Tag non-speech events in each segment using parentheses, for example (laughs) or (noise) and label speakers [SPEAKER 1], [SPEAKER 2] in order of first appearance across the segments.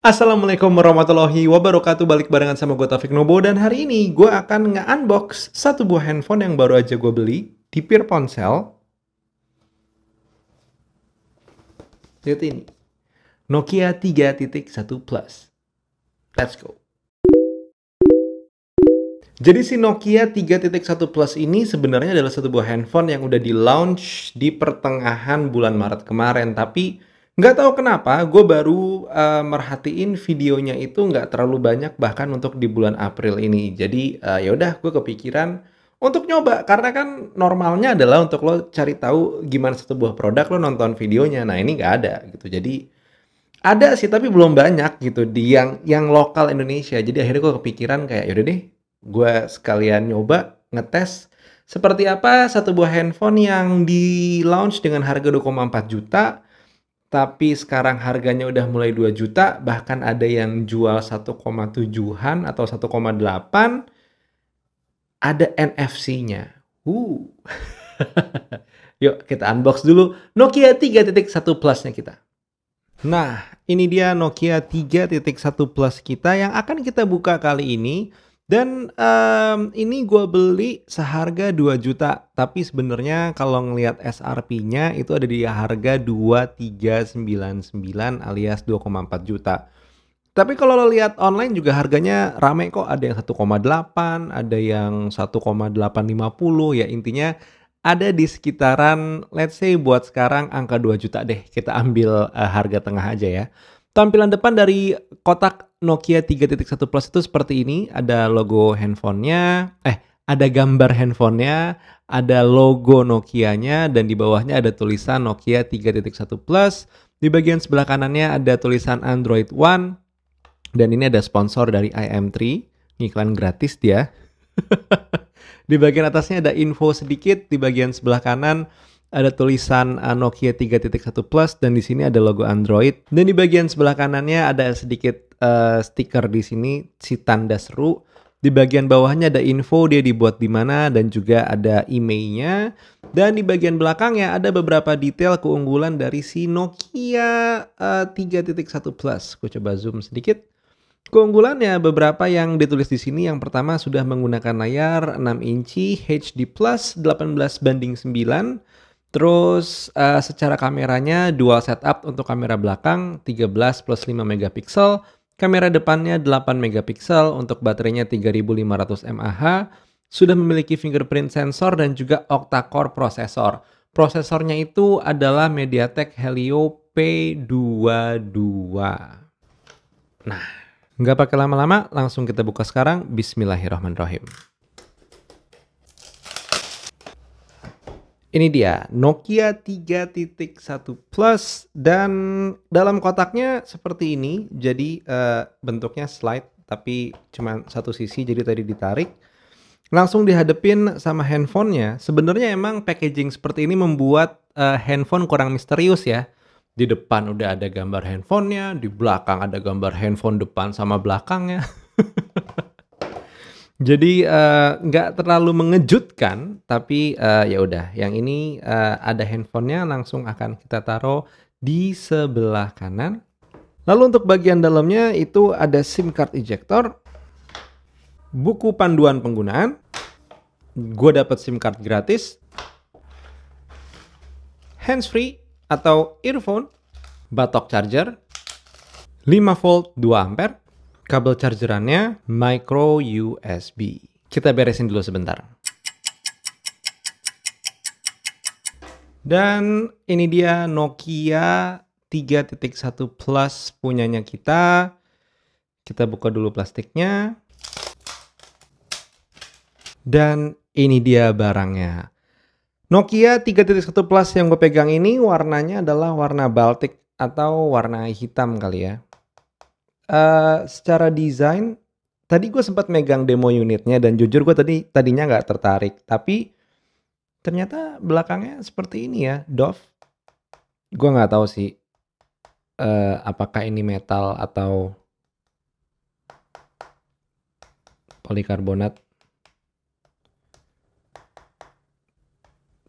[SPEAKER 1] Assalamualaikum warahmatullahi wabarakatuh Balik barengan sama gue Taufik Nobo Dan hari ini gue akan nge-unbox Satu buah handphone yang baru aja gue beli Di Pier Ponsel Lihat ini Nokia 3.1 Plus Let's go jadi si Nokia 3.1 Plus ini sebenarnya adalah satu buah handphone yang udah di launch di pertengahan bulan Maret kemarin, tapi Nggak tahu kenapa, gue baru uh, merhatiin videonya itu nggak terlalu banyak bahkan untuk di bulan April ini. Jadi uh, eh, yaudah gue kepikiran untuk nyoba karena kan normalnya adalah untuk lo cari tahu gimana satu buah produk lo nonton videonya. Nah ini nggak ada gitu. Jadi ada sih tapi belum banyak gitu di yang yang lokal Indonesia. Jadi akhirnya gue kepikiran kayak yaudah deh gue sekalian nyoba ngetes seperti apa satu buah handphone yang di launch dengan harga 2,4 juta tapi sekarang harganya udah mulai 2 juta, bahkan ada yang jual 1,7-an atau 1,8, ada NFC-nya. Uh. (laughs) Yuk kita unbox dulu Nokia 3.1 Plus-nya kita. Nah, ini dia Nokia 3.1 Plus kita yang akan kita buka kali ini. Dan um, ini gue beli seharga 2 juta, tapi sebenarnya kalau ngelihat SRP-nya itu ada di harga 2399 alias 2,4 juta. Tapi kalau lo lihat online juga harganya rame kok, ada yang 1,8, ada yang 1,850, ya intinya ada di sekitaran let's say buat sekarang angka 2 juta deh, kita ambil uh, harga tengah aja ya. Tampilan depan dari kotak Nokia 3.1 Plus itu seperti ini. Ada logo handphonenya, eh ada gambar handphonenya, ada logo Nokia-nya, dan di bawahnya ada tulisan Nokia 3.1 Plus. Di bagian sebelah kanannya ada tulisan Android One. Dan ini ada sponsor dari IM3, iklan gratis dia. (laughs) di bagian atasnya ada info sedikit, di bagian sebelah kanan ada tulisan uh, Nokia 3.1 Plus dan di sini ada logo Android. Dan di bagian sebelah kanannya ada sedikit uh, stiker di sini si tanda seru. Di bagian bawahnya ada info dia dibuat di mana dan juga ada emailnya. Dan di bagian belakangnya ada beberapa detail keunggulan dari si Nokia uh, 3.1 Plus. Aku coba zoom sedikit. Keunggulannya beberapa yang ditulis di sini. Yang pertama sudah menggunakan layar 6 inci HD Plus 18 banding 9 Terus uh, secara kameranya dual setup untuk kamera belakang 13 plus 5 megapiksel, kamera depannya 8 megapiksel untuk baterainya 3500 mAh, sudah memiliki fingerprint sensor dan juga octa-core prosesor. Prosesornya itu adalah MediaTek Helio P22. Nah, nggak pakai lama-lama, langsung kita buka sekarang. Bismillahirrahmanirrahim. Ini dia Nokia 3.1 Plus dan dalam kotaknya seperti ini. Jadi uh, bentuknya slide tapi cuma satu sisi jadi tadi ditarik. Langsung dihadepin sama handphonenya. Sebenarnya emang packaging seperti ini membuat uh, handphone kurang misterius ya. Di depan udah ada gambar handphonenya, di belakang ada gambar handphone depan sama belakangnya. (laughs) Jadi eh, nggak uh, terlalu mengejutkan, tapi uh, ya udah. Yang ini uh, ada handphonenya langsung akan kita taruh di sebelah kanan. Lalu untuk bagian dalamnya itu ada SIM card ejector, buku panduan penggunaan, gue dapat SIM card gratis, handsfree atau earphone, batok charger, 5 volt 2 ampere, kabel chargerannya micro USB. Kita beresin dulu sebentar. Dan ini dia Nokia 3.1 Plus punyanya kita. Kita buka dulu plastiknya. Dan ini dia barangnya. Nokia 3.1 Plus yang gue pegang ini warnanya adalah warna Baltic atau warna hitam kali ya. Eh, secara desain tadi gue sempat megang demo unitnya dan jujur gue tadi tadinya nggak tertarik tapi ternyata belakangnya seperti ini ya dov gue nggak tahu sih uh, apakah ini metal atau polikarbonat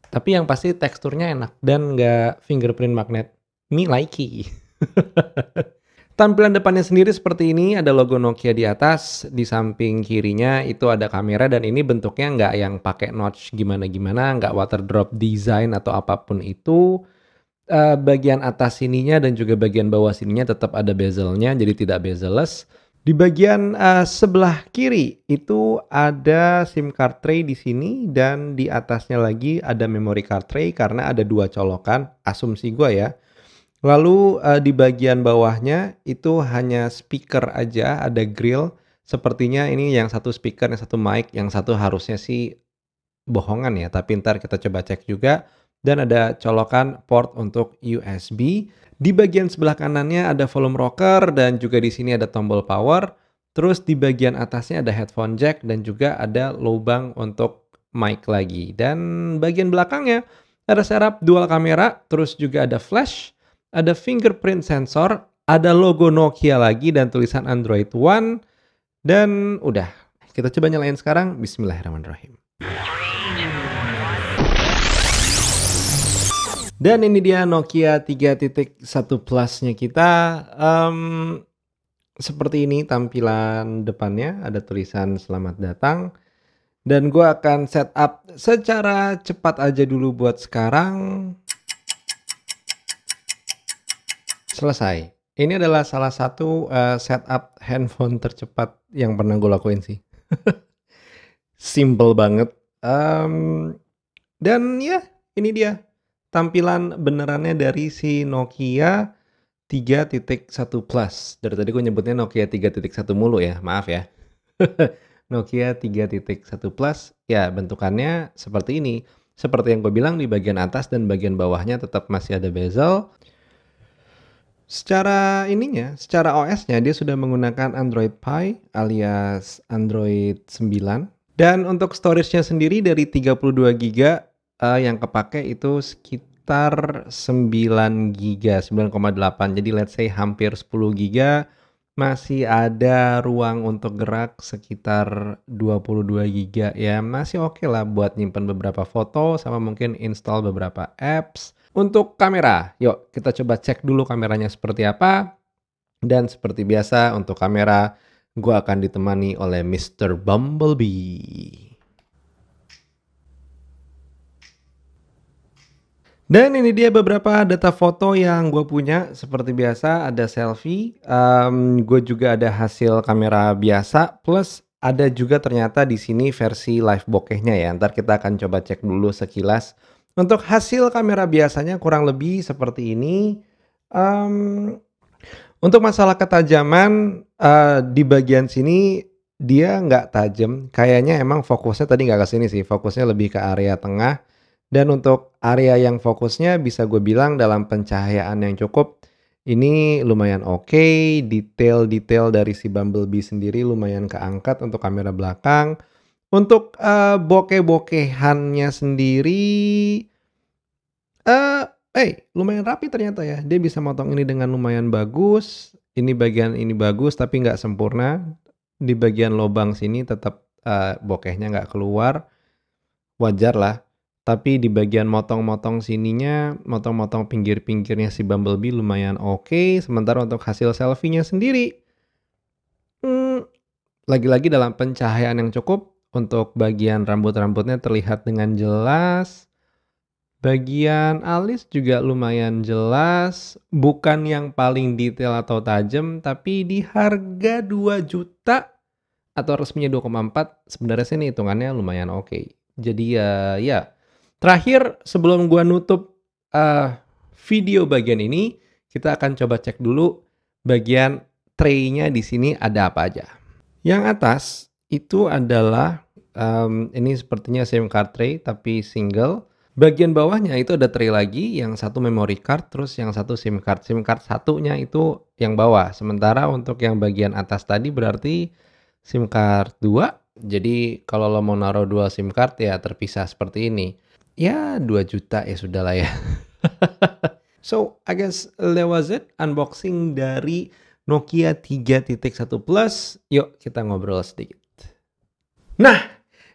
[SPEAKER 1] tapi yang pasti teksturnya enak dan nggak fingerprint magnet me likey (laughs) Tampilan depannya sendiri seperti ini, ada logo Nokia di atas, di samping kirinya itu ada kamera dan ini bentuknya nggak yang pakai notch gimana-gimana, nggak waterdrop design atau apapun itu. Uh, bagian atas sininya dan juga bagian bawah sininya tetap ada bezelnya, jadi tidak bezelless. Di bagian uh, sebelah kiri itu ada SIM card tray di sini dan di atasnya lagi ada memory card tray karena ada dua colokan, asumsi gue ya Lalu uh, di bagian bawahnya itu hanya speaker aja, ada grill. Sepertinya ini yang satu speaker, yang satu mic, yang satu harusnya sih bohongan ya. Tapi ntar kita coba cek juga. Dan ada colokan port untuk USB. Di bagian sebelah kanannya ada volume rocker dan juga di sini ada tombol power. Terus di bagian atasnya ada headphone jack dan juga ada lubang untuk mic lagi. Dan bagian belakangnya ada serap dual kamera, terus juga ada flash ada fingerprint sensor, ada logo Nokia lagi dan tulisan Android One dan udah. Kita coba nyalain sekarang. Bismillahirrahmanirrahim. Dan ini dia Nokia 3.1 Plus-nya kita. Um, seperti ini tampilan depannya. Ada tulisan selamat datang. Dan gue akan setup secara cepat aja dulu buat sekarang selesai. Ini adalah salah satu uh, eh, setup handphone tercepat yang pernah gue lakuin sih. (laughs) Simple banget. Um, dan ya, ini dia tampilan benerannya dari si Nokia 3.1 Plus. Dari tadi gue nyebutnya Nokia 3.1 mulu ya, maaf ya. (laughs) Nokia 3.1 Plus ya bentukannya seperti ini. Seperti yang gue bilang di bagian atas dan bagian bawahnya tetap masih ada bezel. Secara ininya, secara OS-nya dia sudah menggunakan Android Pie alias Android 9. Dan untuk storage-nya sendiri dari 32 GB uh, yang kepake itu sekitar 9 GB, 9,8. Jadi let's say hampir 10 GB masih ada ruang untuk gerak sekitar 22 GB ya. Masih oke okay lah buat nyimpan beberapa foto sama mungkin install beberapa apps untuk kamera, yuk kita coba cek dulu kameranya seperti apa. Dan seperti biasa untuk kamera, gue akan ditemani oleh Mr. Bumblebee. Dan ini dia beberapa data foto yang gue punya. Seperti biasa ada selfie, um, gue juga ada hasil kamera biasa, plus ada juga ternyata di sini versi live bokehnya ya. Ntar kita akan coba cek dulu sekilas untuk hasil kamera biasanya kurang lebih seperti ini. Um, untuk masalah ketajaman uh, di bagian sini dia nggak tajam. Kayaknya emang fokusnya tadi nggak ke sini sih. Fokusnya lebih ke area tengah. Dan untuk area yang fokusnya bisa gue bilang dalam pencahayaan yang cukup ini lumayan oke. Okay. Detail-detail dari si Bumblebee sendiri lumayan keangkat untuk kamera belakang untuk uh, bokeh-bokehannya sendiri, eh, hey, eh, lumayan rapi ternyata ya. Dia bisa motong ini dengan lumayan bagus. Ini bagian ini bagus tapi nggak sempurna. Di bagian lobang sini tetap uh, bokehnya nggak keluar. Wajar lah. Tapi di bagian motong-motong sininya, motong-motong pinggir-pinggirnya si Bumblebee lumayan oke. Okay. Sementara untuk hasil selfie-nya sendiri, hmm, lagi-lagi hmm, lagi -lagi dalam pencahayaan yang cukup, untuk bagian rambut-rambutnya terlihat dengan jelas. Bagian alis juga lumayan jelas, bukan yang paling detail atau tajam, tapi di harga 2 juta atau resminya 2,4 sebenarnya sih ini hitungannya lumayan oke. Okay. Jadi ya ya. Terakhir sebelum gua nutup uh, video bagian ini, kita akan coba cek dulu bagian tray-nya di sini ada apa aja. Yang atas itu adalah um, ini sepertinya SIM card tray tapi single. Bagian bawahnya itu ada tray lagi, yang satu memory card, terus yang satu SIM card. SIM card satunya itu yang bawah. Sementara untuk yang bagian atas tadi berarti SIM card 2. Jadi kalau lo mau naruh dua SIM card ya terpisah seperti ini. Ya 2 juta ya sudah lah ya. (laughs) so I guess that was it unboxing dari Nokia 3.1 Plus. Yuk kita ngobrol sedikit. Nah,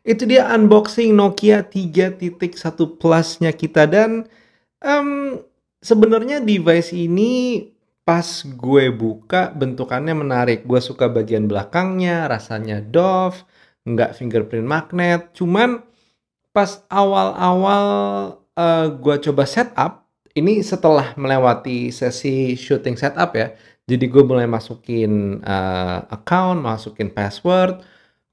[SPEAKER 1] itu dia unboxing Nokia 3.1 Plus-nya kita dan um, sebenarnya device ini pas gue buka bentukannya menarik. Gue suka bagian belakangnya, rasanya doff, nggak fingerprint magnet. Cuman pas awal-awal uh, gue coba setup, ini setelah melewati sesi shooting setup ya. Jadi gue mulai masukin uh, account, masukin password,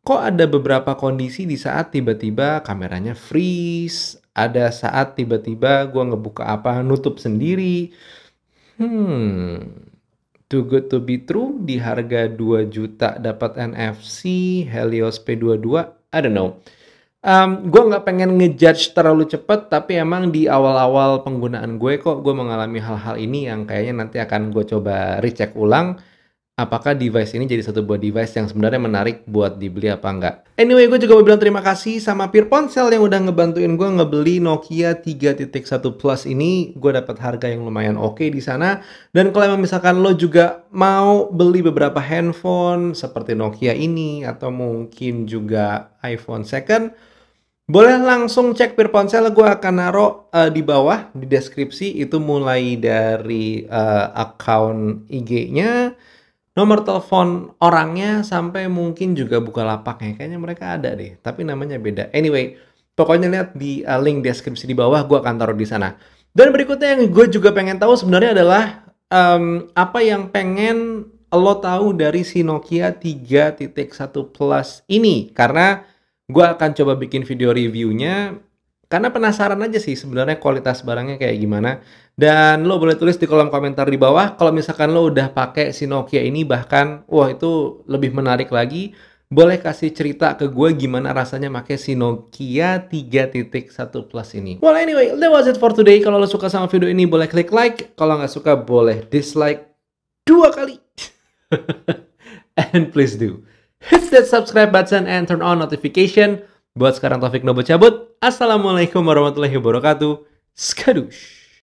[SPEAKER 1] kok ada beberapa kondisi di saat tiba-tiba kameranya freeze, ada saat tiba-tiba gue ngebuka apa nutup sendiri. Hmm, too good to be true di harga 2 juta dapat NFC Helios P22, I don't know. Um, gue nggak pengen ngejudge terlalu cepet, tapi emang di awal-awal penggunaan gue kok gue mengalami hal-hal ini yang kayaknya nanti akan gue coba recheck ulang apakah device ini jadi satu buah device yang sebenarnya menarik buat dibeli apa enggak. Anyway, gue juga mau bilang terima kasih sama Ponsel yang udah ngebantuin gue ngebeli Nokia 3.1 Plus ini. Gue dapat harga yang lumayan oke okay di sana. Dan kalau emang misalkan lo juga mau beli beberapa handphone seperti Nokia ini atau mungkin juga iPhone second, boleh langsung cek Ponsel. gue akan naruh eh, di bawah di deskripsi itu mulai dari uh, account IG-nya, nomor telepon orangnya sampai mungkin juga buka lapaknya kayaknya mereka ada deh tapi namanya beda anyway pokoknya lihat di uh, link deskripsi di bawah gue akan taruh di sana dan berikutnya yang gue juga pengen tahu sebenarnya adalah um, apa yang pengen lo tahu dari si Nokia 3.1 Plus ini karena gue akan coba bikin video reviewnya karena penasaran aja sih sebenarnya kualitas barangnya kayak gimana dan lo boleh tulis di kolom komentar di bawah kalau misalkan lo udah pakai si Nokia ini bahkan wah itu lebih menarik lagi. Boleh kasih cerita ke gue gimana rasanya pakai si Nokia 3.1 Plus ini. Well anyway, that was it for today. Kalau lo suka sama video ini boleh klik like. Kalau nggak suka boleh dislike dua kali. (laughs) and please do hit that subscribe button and turn on notification. Buat sekarang Taufik Nobo cabut. Assalamualaikum warahmatullahi wabarakatuh. Skadush.